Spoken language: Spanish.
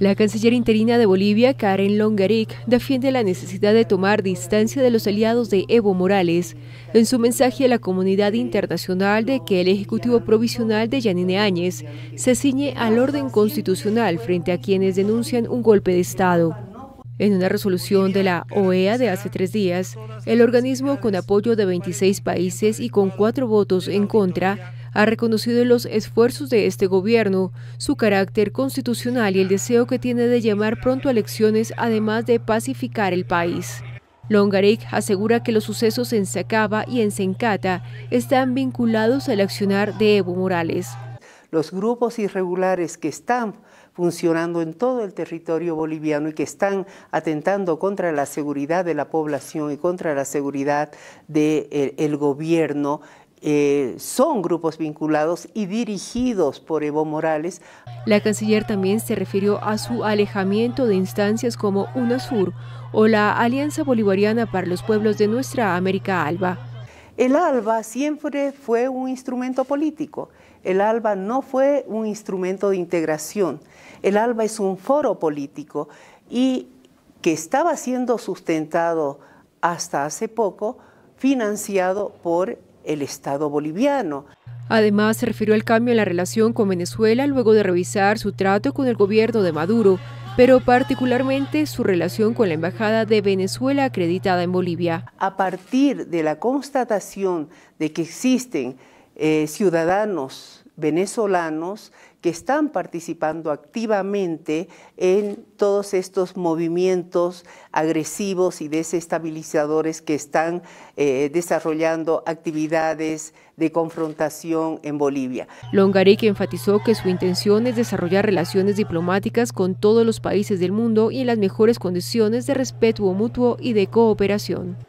La canciller interina de Bolivia, Karen Longaric, defiende la necesidad de tomar distancia de los aliados de Evo Morales en su mensaje a la comunidad internacional de que el Ejecutivo Provisional de Yanine Áñez se ciñe al orden constitucional frente a quienes denuncian un golpe de Estado. En una resolución de la OEA de hace tres días, el organismo, con apoyo de 26 países y con cuatro votos en contra, ha reconocido los esfuerzos de este gobierno, su carácter constitucional y el deseo que tiene de llamar pronto a elecciones, además de pacificar el país. Longarek asegura que los sucesos en Sacaba y en Sencata están vinculados al accionar de Evo Morales. Los grupos irregulares que están funcionando en todo el territorio boliviano y que están atentando contra la seguridad de la población y contra la seguridad del eh, gobierno eh, son grupos vinculados y dirigidos por Evo Morales. La canciller también se refirió a su alejamiento de instancias como UNASUR o la Alianza Bolivariana para los Pueblos de nuestra América ALBA. El ALBA siempre fue un instrumento político, el ALBA no fue un instrumento de integración, el ALBA es un foro político y que estaba siendo sustentado hasta hace poco, financiado por el Estado boliviano. Además, se refirió al cambio en la relación con Venezuela luego de revisar su trato con el gobierno de Maduro, pero particularmente su relación con la Embajada de Venezuela acreditada en Bolivia. A partir de la constatación de que existen eh, ciudadanos venezolanos que están participando activamente en todos estos movimientos agresivos y desestabilizadores que están eh, desarrollando actividades de confrontación en Bolivia. Longarek enfatizó que su intención es desarrollar relaciones diplomáticas con todos los países del mundo y en las mejores condiciones de respeto mutuo y de cooperación.